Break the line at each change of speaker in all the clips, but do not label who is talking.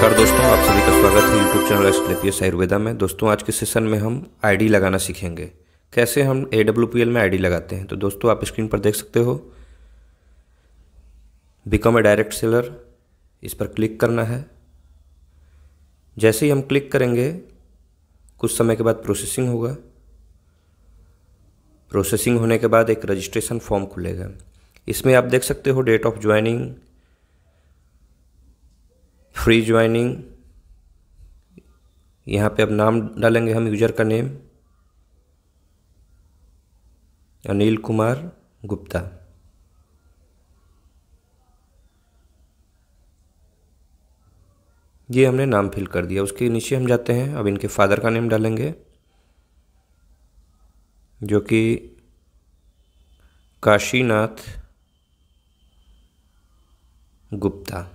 नमस्कार दोस्तों आप सभी का स्वागत है यूट्यूब चैनल एक्सप्लेपियस आयुर्वेदा में दोस्तों आज के सेशन में हम आईडी लगाना सीखेंगे कैसे हम ए में आईडी लगाते हैं तो दोस्तों आप स्क्रीन पर देख सकते हो बिकम ए डायरेक्ट सेलर इस पर क्लिक करना है जैसे ही हम क्लिक करेंगे कुछ समय के बाद प्रोसेसिंग होगा प्रोसेसिंग होने के बाद एक रजिस्ट्रेशन फॉर्म खुलेगा इसमें आप देख सकते हो date of joining free joining यहाँ पे अब नाम डालेंगे हम यूजर का नेम अनिल कुमार गुप्ता ये हमने नाम फिल कर दिया उसके नीचे हम जाते हैं अब इनके फादर का नेम डालेंगे जो कि काशीनाथ गुप्ता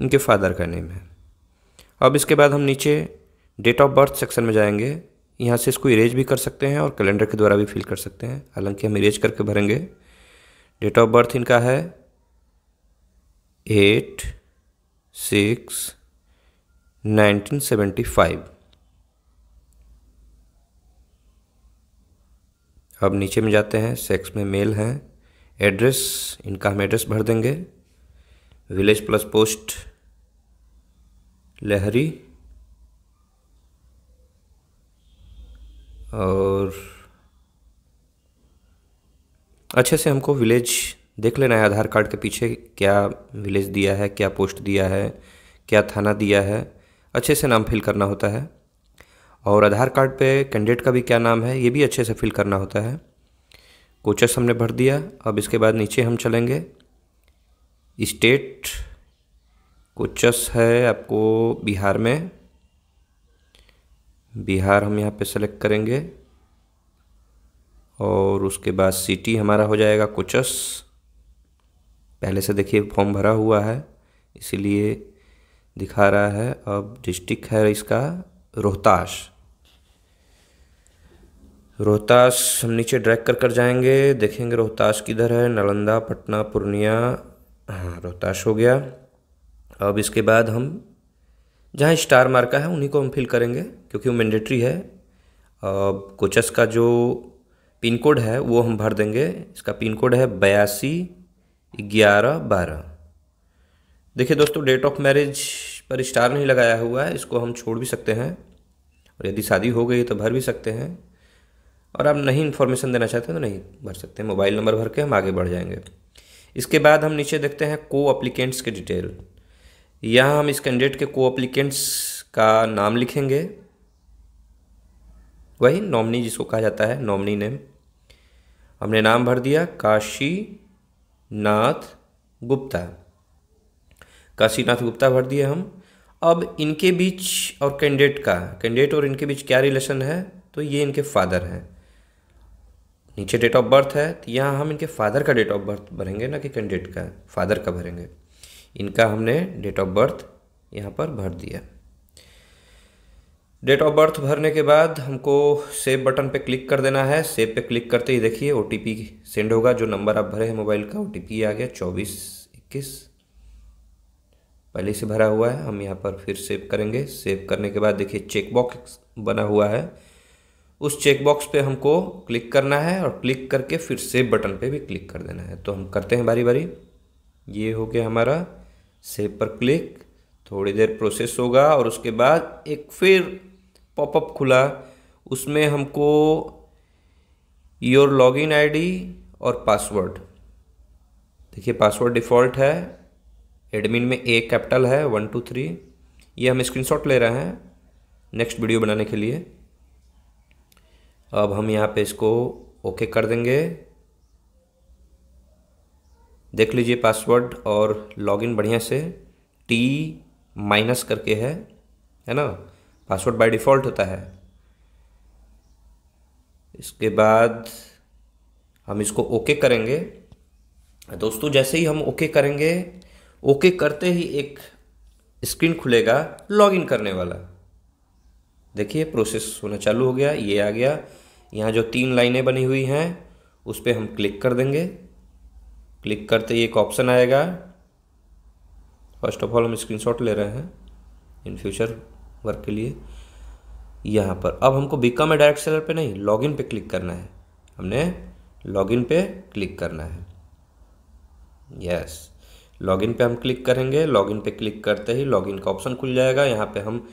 उनके फादर का नेम है अब इसके बाद हम नीचे डेट ऑफ बर्थ सेक्शन में जाएंगे यहाँ से इसको इरेज भी कर सकते हैं और कैलेंडर के द्वारा भी फिल कर सकते हैं हालांकि हम इरेज करके भरेंगे डेट ऑफ बर्थ इनका है eight six nineteen seventy five अब नीचे में जाते हैं सेक्स में मेल हैं एड्रेस इनका हम एड्रेस भर देंगे विलेज प्लस पोस्ट लहरी और अच्छे से हमको विलेज देख लेना है आधार कार्ड के पीछे क्या विलेज दिया है क्या पोस्ट दिया है क्या थाना दिया है अच्छे से नाम फिल करना होता है और आधार कार्ड पे कैंडिडेट का भी क्या नाम है ये भी अच्छे से फिल करना होता है कोचस हमने भर दिया अब इसके बाद नीचे हम चलेंगे स्टेट कोचस है आपको बिहार में बिहार हम यहाँ पे सेलेक्ट करेंगे और उसके बाद सिटी हमारा हो जाएगा कोचस पहले से देखिए फॉर्म भरा हुआ है इसीलिए दिखा रहा है अब डिस्ट्रिक्ट है इसका रोहतास रोहतास हम नीचे ड्रैग कर कर जाएंगे देखेंगे रोहतास किधर है नालंदा पटना पूर्णिया हाँ रोहताश हो गया अब इसके बाद हम जहाँ स्टार मार्का है उन्हीं को हम फिल करेंगे क्योंकि वो मैंडेटरी है अब कोचस का जो पिन कोड है वो हम भर देंगे इसका पिन कोड है बयासी ग्यारह बारह देखिए दोस्तों डेट ऑफ मैरिज पर स्टार नहीं लगाया हुआ है इसको हम छोड़ भी सकते हैं और यदि शादी हो गई तो भर भी सकते हैं और आप नहीं इन्फॉर्मेशन देना चाहते हैं तो नहीं भर सकते मोबाइल नंबर भर के हम आगे बढ़ जाएंगे इसके बाद हम नीचे देखते हैं को अप्लीकेंट्स के डिटेल यहाँ हम इस कैंडिडेट के को अप्लीकेंट्स का नाम लिखेंगे वही नॉमनी जिसको कहा जाता है नॉमनी नेम हमने नाम भर दिया काशी नाथ गुप्ता काशीनाथ गुप्ता भर दिए हम अब इनके बीच और कैंडिडेट का कैंडिडेट और इनके बीच क्या रिलेशन है तो ये इनके फादर हैं नीचे डेट ऑफ बर्थ है तो यहाँ हम इनके फादर का डेट ऑफ बर्थ भरेंगे ना कि कैंडिडेट का फादर का भरेंगे इनका हमने डेट ऑफ बर्थ यहाँ पर भर दिया डेट ऑफ बर्थ भरने के बाद हमको सेव बटन पे क्लिक कर देना है सेव पे क्लिक करते ही देखिए ओ सेंड होगा जो नंबर आप भरे हैं मोबाइल का ओ आ गया चौबीस इक्कीस पहले से भरा हुआ है हम यहाँ पर फिर सेव करेंगे सेव करने के बाद देखिए चेकबॉक्स बना हुआ है उस चेकबॉक्स पे हमको क्लिक करना है और क्लिक करके फिर सेव बटन पे भी क्लिक कर देना है तो हम करते हैं बारी बारी ये हो गया हमारा सेव पर क्लिक थोड़ी देर प्रोसेस होगा और उसके बाद एक फिर पॉपअप खुला उसमें हमको योर लॉगिन आईडी और पासवर्ड देखिए पासवर्ड डिफ़ॉल्ट है एडमिन में ए कैपिटल है वन टू थ्री ये हम स्क्रीनशॉट ले रहे हैं नेक्स्ट वीडियो बनाने के लिए अब हम यहाँ पे इसको ओके कर देंगे देख लीजिए पासवर्ड और लॉगिन बढ़िया से टी माइनस करके है है ना पासवर्ड बाय डिफ़ॉल्ट होता है इसके बाद हम इसको ओके करेंगे दोस्तों जैसे ही हम ओके करेंगे ओके करते ही एक स्क्रीन खुलेगा लॉगिन करने वाला देखिए प्रोसेस होना चालू हो गया ये आ गया यहाँ जो तीन लाइनें बनी हुई हैं उस पर हम क्लिक कर देंगे क्लिक करते ही एक ऑप्शन आएगा फर्स्ट ऑफ ऑल हम स्क्रीनशॉट ले रहे हैं इन फ्यूचर वर्क के लिए यहाँ पर अब हमको बिका में डायरेक्ट सेलर पे नहीं लॉगिन पे क्लिक करना है हमने लॉगिन पे क्लिक करना है यस लॉगिन पे हम क्लिक करेंगे लॉगिन पे क्लिक करते ही लॉगिन का ऑप्शन खुल जाएगा यहाँ पे हम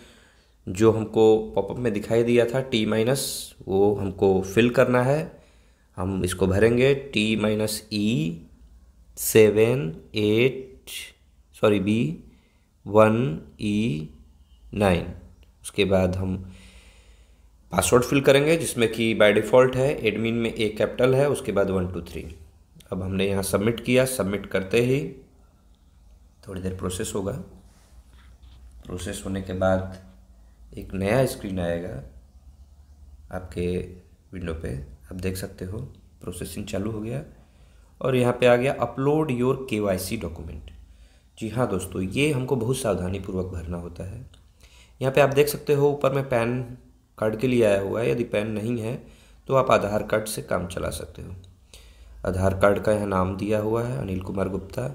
जो हमको पॉपअप में दिखाई दिया था टी माइनस वो हमको फिल करना है हम इसको भरेंगे T minus E seven eight sorry B one E nine उसके बाद हम पासवर्ड फिल करेंगे जिसमें कि बाय डिफ़ॉल्ट है एडमिन में ए कैपिटल है उसके बाद वन टू थ्री अब हमने यहाँ सबमिट किया सबमिट करते ही थोड़ी देर प्रोसेस होगा प्रोसेस होने के बाद एक नया स्क्रीन आएगा आपके विंडो पे आप देख सकते हो प्रोसेसिंग चालू हो गया और यहाँ पे आ गया अपलोड योर के डॉक्यूमेंट जी हाँ दोस्तों ये हमको बहुत सावधानीपूर्वक भरना होता है यहाँ पे आप देख सकते हो ऊपर में पैन कार्ड के लिए आया हुआ है यदि पैन नहीं है तो आप आधार कार्ड से काम चला सकते हो आधार कार्ड का यहाँ नाम दिया हुआ है अनिल कुमार गुप्ता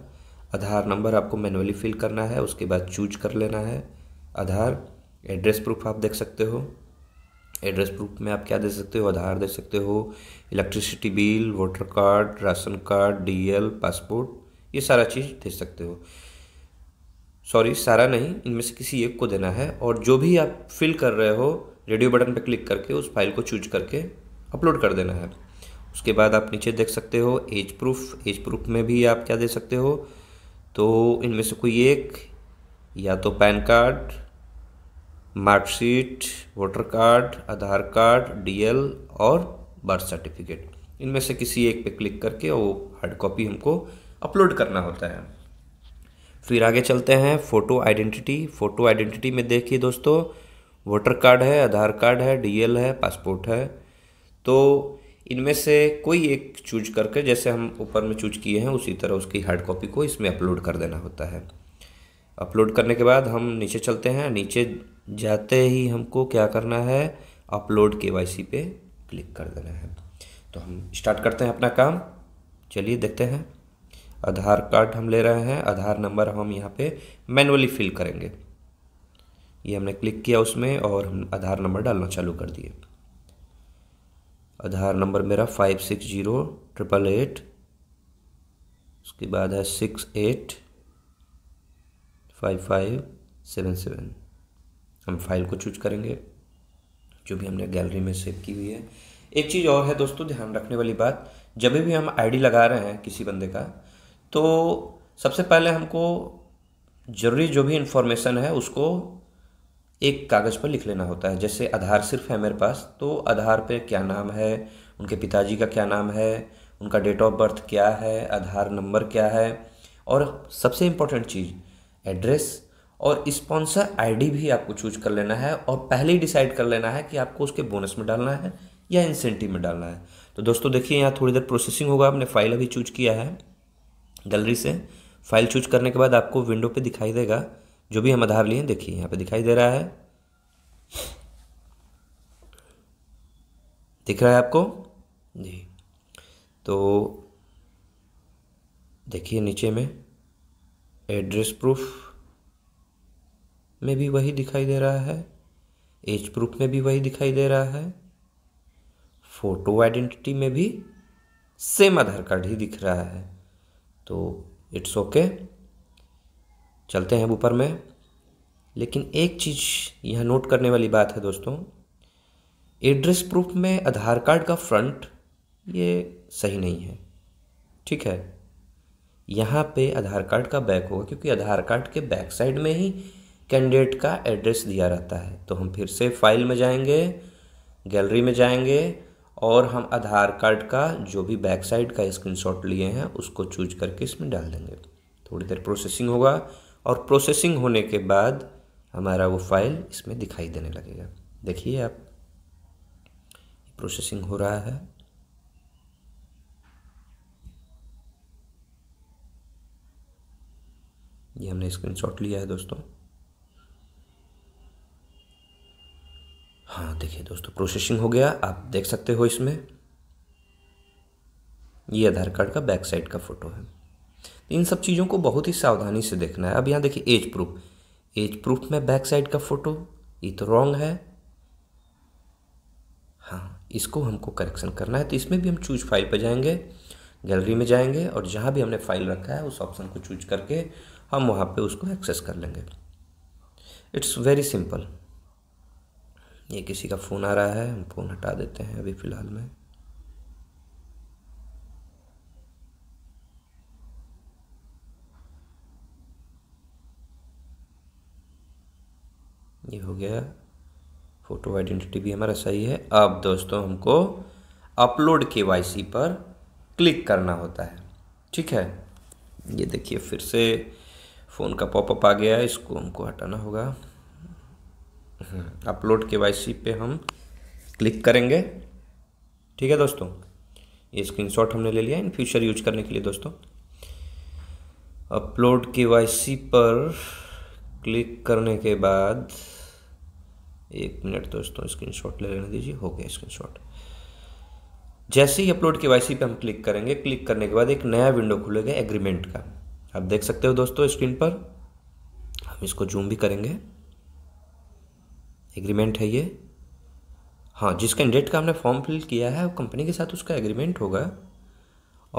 आधार नंबर आपको मैनुअली फिल करना है उसके बाद चूज कर लेना है आधार एड्रेस प्रूफ आप देख सकते हो एड्रेस प्रूफ में आप क्या दे सकते हो आधार दे सकते हो electricity bill voter card ration card DL passport ये सारा चीज़ दे सकते हो सॉरी सारा नहीं इनमें से किसी एक को देना है और जो भी आप फिल कर रहे हो रेडियो बटन पर क्लिक करके उस फाइल को चूज करके अपलोड कर देना है उसके बाद आप नीचे देख सकते हो एज प्रूफ एज प्रूफ में भी आप क्या दे सकते हो तो इनमें से कोई एक या तो PAN card marksheet voter card Aadhaar card DL और बर्थ सर्टिफिकेट इनमें से किसी एक पे क्लिक करके वो हार्ड कॉपी हमको अपलोड करना होता है फिर आगे चलते हैं फ़ोटो आइडेंटिटी फ़ोटो आइडेंटिटी में देखिए दोस्तों वोटर कार्ड है आधार कार्ड है डीएल है पासपोर्ट है तो इनमें से कोई एक चूज करके जैसे हम ऊपर में चूज किए हैं उसी तरह उसकी हार्ड कॉपी को इसमें अपलोड कर देना होता है अपलोड करने के बाद हम नीचे चलते हैं नीचे जाते ही हमको क्या करना है अपलोड के वाई सी पे क्लिक कर देना है तो हम स्टार्ट करते हैं अपना काम चलिए देखते हैं आधार कार्ड हम ले रहे हैं आधार नंबर हम यहाँ पे मैनुअली फिल करेंगे ये हमने क्लिक किया उसमें और हम आधार नंबर डालना चालू कर दिए आधार नंबर मेरा five six zero triple eight उसके बाद है six eight five five seven seven हम फाइल को चूज करेंगे जो भी हमने गैलरी में सेव की हुई है एक चीज़ और है दोस्तों ध्यान रखने वाली बात जब भी हम आईडी लगा रहे हैं किसी बंदे का तो सबसे पहले हमको ज़रूरी जो भी इन्फॉर्मेशन है उसको एक कागज़ पर लिख लेना होता है जैसे आधार सिर्फ है मेरे पास तो आधार पे क्या नाम है उनके पिताजी का क्या नाम है उनका डेट ऑफ बर्थ क्या है आधार नंबर क्या है और सबसे इम्पोर्टेंट चीज़ एड्रेस और स्पॉन्सर आईडी भी आपको चूज कर लेना है और पहले ही डिसाइड कर लेना है कि आपको उसके बोनस में डालना है या इंसेंटिव में डालना है तो दोस्तों देखिए यहाँ थोड़ी देर प्रोसेसिंग होगा आपने फाइल अभी चूज किया है गैलरी से फाइल चूज करने के बाद आपको विंडो पे दिखाई देगा जो भी हम आधार लिए देखिए यहाँ पे दिखाई दे रहा है दिख रहा है आपको जी तो देखिए नीचे में एड्रेस प्रूफ में भी वही दिखाई दे रहा है एज प्रूफ में भी वही दिखाई दे रहा है फ़ोटो आइडेंटिटी में भी सेम आधार कार्ड ही दिख रहा है तो इट्स ओके okay. चलते हैं ऊपर में लेकिन एक चीज़ यह नोट करने वाली बात है दोस्तों एड्रेस प्रूफ में आधार कार्ड का फ्रंट ये सही नहीं है ठीक है यहाँ पे आधार कार्ड का बैक होगा क्योंकि आधार कार्ड के बैक साइड में ही कैंडिडेट का एड्रेस दिया रहता है तो हम फिर से फाइल में जाएंगे गैलरी में जाएंगे और हम आधार कार्ड का जो भी बैक साइड का स्क्रीनशॉट लिए हैं उसको चूज करके इसमें डाल देंगे थोड़ी देर प्रोसेसिंग होगा और प्रोसेसिंग होने के बाद हमारा वो फाइल इसमें दिखाई देने लगेगा देखिए आप प्रोसेसिंग हो रहा है ये हमने स्क्रीनशॉट लिया है दोस्तों हाँ देखिए दोस्तों प्रोसेसिंग हो गया आप देख सकते हो इसमें ये आधार कार्ड का बैक साइड का फ़ोटो है इन सब चीज़ों को बहुत ही सावधानी से देखना है अब यहाँ देखिए एज प्रूफ एज प्रूफ में बैक साइड का फ़ोटो ये तो रॉन्ग है हाँ इसको हमको करेक्शन करना है तो इसमें भी हम चूज फाइल पर जाएंगे गैलरी में जाएंगे और जहाँ भी हमने फाइल रखा है उस ऑप्शन को चूज करके हम वहाँ पे उसको एक्सेस कर लेंगे इट्स वेरी सिंपल ये किसी का फ़ोन आ रहा है हम फ़ोन हटा देते हैं अभी फ़िलहाल में ये हो गया फ़ोटो आइडेंटिटी भी हमारा सही है अब दोस्तों हमको अपलोड के वाई पर क्लिक करना होता है ठीक है ये देखिए फिर से फ़ोन का पॉपअप आ गया है इसको हमको हटाना होगा अपलोड के पे हम क्लिक करेंगे ठीक है दोस्तों ये स्क्रीनशॉट हमने ले लिया इन फ्यूचर यूज करने के लिए दोस्तों अपलोड के पर क्लिक करने के बाद एक मिनट दोस्तों स्क्रीनशॉट ले लेने दीजिए हो गया स्क्रीनशॉट जैसे ही अपलोड के वाई पे हम क्लिक करेंगे क्लिक करने के बाद एक नया विंडो खुलेगा एग्रीमेंट का आप देख सकते हो दोस्तों स्क्रीन पर हम इसको जूम भी करेंगे एग्रीमेंट है ये हाँ जिस कैंडिडेट का हमने फॉर्म फिल किया है कंपनी के साथ उसका एग्रीमेंट होगा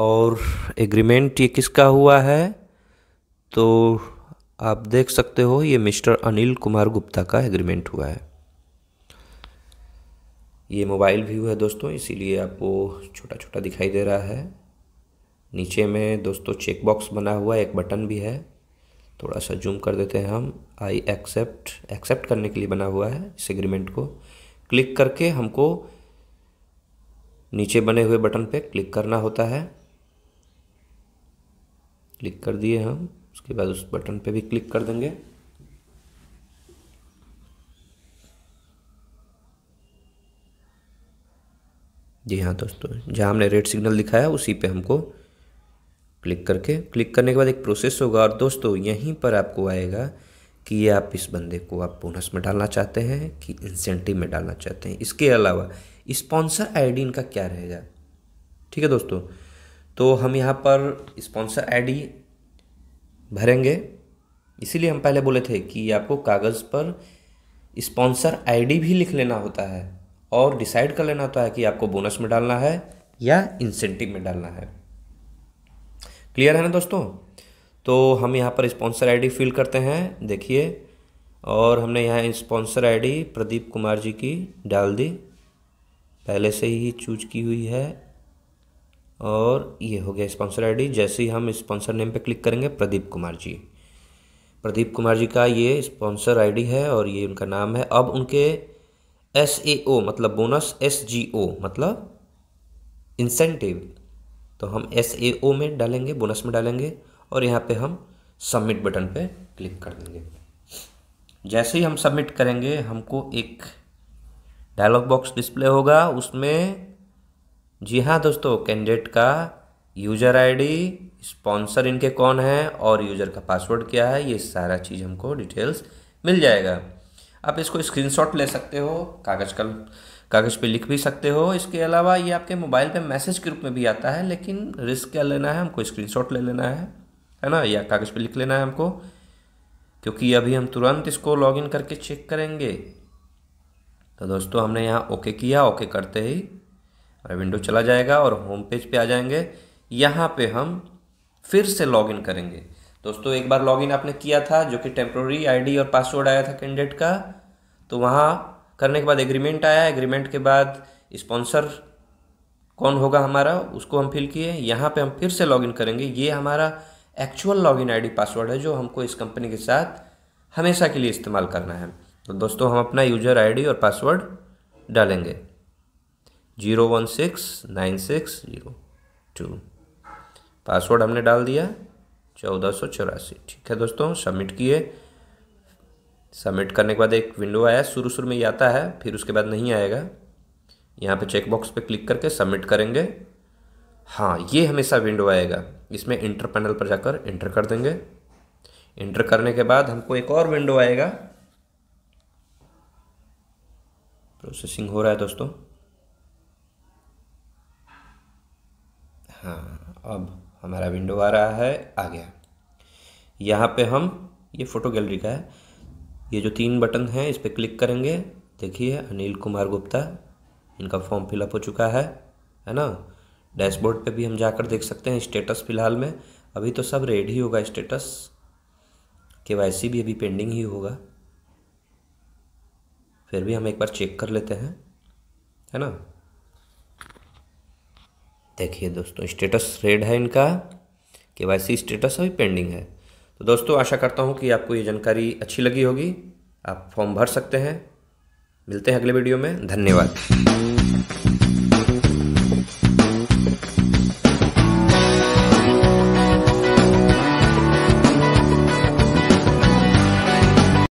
और एग्रीमेंट ये किसका हुआ है तो आप देख सकते हो ये मिस्टर अनिल कुमार गुप्ता का एग्रीमेंट हुआ है ये मोबाइल व्यू है दोस्तों इसीलिए आपको छोटा छोटा दिखाई दे रहा है नीचे में दोस्तों चेक बॉक्स बना हुआ एक बटन भी है थोड़ा सा जूम कर देते हैं हम आई एक्सेप्ट एक्सेप्ट करने के लिए बना हुआ है इस एग्रीमेंट को क्लिक करके हमको नीचे बने हुए बटन पे क्लिक करना होता है क्लिक कर दिए हम उसके बाद उस बटन पे भी क्लिक कर देंगे जी हाँ दोस्तों जहाँ हमने रेड सिग्नल दिखाया उसी पे हमको क्लिक करके क्लिक करने के बाद एक प्रोसेस होगा और दोस्तों यहीं पर आपको आएगा कि आप इस बंदे को आप बोनस में डालना चाहते हैं कि इंसेंटिव में डालना चाहते हैं इसके अलावा स्पॉन्सर आईडी इनका क्या रहेगा ठीक है दोस्तों तो हम यहाँ पर स्पॉन्सर आईडी भरेंगे इसीलिए हम पहले बोले थे कि आपको कागज़ पर स्पॉन्सर आईडी भी लिख लेना होता है और डिसाइड कर लेना होता है कि आपको बोनस में डालना है या इंसेंटिव में डालना है क्लियर है ना दोस्तों तो हम यहाँ पर स्पॉन्सर आईडी फिल करते हैं देखिए और हमने यहाँ स्पॉन्सर आईडी प्रदीप कुमार जी की डाल दी पहले से ही चूज की हुई है और ये हो गया स्पॉन्सर आईडी जैसे ही हम स्पॉन्सर नेम पे क्लिक करेंगे प्रदीप कुमार जी प्रदीप कुमार जी का ये स्पॉन्सर आईडी है और ये उनका नाम है अब उनके एस ए ओ मतलब बोनस एस जी ओ मतलब इंसेंटिव तो हम एस ए ओ में डालेंगे बोनस में डालेंगे और यहाँ पे हम सबमिट बटन पे क्लिक कर देंगे जैसे ही हम सबमिट करेंगे हमको एक डायलॉग बॉक्स डिस्प्ले होगा उसमें जी हाँ दोस्तों कैंडिडेट का यूजर आईडी स्पॉन्सर इनके कौन है और यूजर का पासवर्ड क्या है ये सारा चीज़ हमको डिटेल्स मिल जाएगा आप इसको स्क्रीनशॉट ले सकते हो कागज़ कल कागज़ पे लिख भी सकते हो इसके अलावा ये आपके मोबाइल पे मैसेज के रूप में भी आता है लेकिन रिस्क क्या लेना है हमको स्क्रीनशॉट ले लेना है है ना या कागज़ पे लिख लेना है हमको क्योंकि अभी हम तुरंत इसको लॉगिन करके चेक करेंगे तो दोस्तों हमने यहाँ ओके किया ओके करते ही हमारा विंडो चला जाएगा और होम पेज पे आ जाएंगे यहाँ पर हम फिर से लॉगिन करेंगे दोस्तों एक बार लॉगिन आपने किया था जो कि टेम्प्रोरी आईडी और पासवर्ड आया था कैंडिडेट का तो वहाँ करने के बाद एग्रीमेंट आया एग्रीमेंट के बाद स्पॉन्सर कौन होगा हमारा उसको हम फिल किए यहाँ पे हम फिर से लॉगिन करेंगे ये हमारा एक्चुअल लॉगिन आईडी पासवर्ड है जो हमको इस कंपनी के साथ हमेशा के लिए इस्तेमाल करना है तो दोस्तों हम अपना यूजर आईडी और पासवर्ड डालेंगे zero one six nine six zero two password हमने डाल दिया चौदह सौ चौरासी ठीक है दोस्तों सबमिट किए सबमिट करने के बाद एक विंडो आया शुरू शुरू में ही आता है फिर उसके बाद नहीं आएगा यहाँ पे चेकबॉक्स पे क्लिक करके सबमिट करेंगे हाँ ये हमेशा विंडो आएगा इसमें इंटर पैनल पर जाकर इंटर कर देंगे इंटर करने के बाद हमको एक और विंडो आएगा प्रोसेसिंग हो रहा है दोस्तों हाँ अब हमारा विंडो आ रहा है आ गया यहाँ पे हम ये फ़ोटो गैलरी का है ये जो तीन बटन हैं इस पर क्लिक करेंगे देखिए अनिल कुमार गुप्ता इनका फॉर्म फिलअप हो चुका है है ना डैशबोर्ड पे भी हम जाकर देख सकते हैं स्टेटस फ़िलहाल में अभी तो सब रेड ही होगा स्टेटस के भी अभी पेंडिंग ही होगा फिर भी हम एक बार चेक कर लेते हैं है ना देखिए दोस्तों स्टेटस रेड है इनका के वाई सी स्टेटस अभी पेंडिंग है तो दोस्तों आशा करता हूँ कि आपको ये जानकारी अच्छी लगी होगी आप फॉर्म भर सकते हैं मिलते हैं अगले वीडियो में धन्यवाद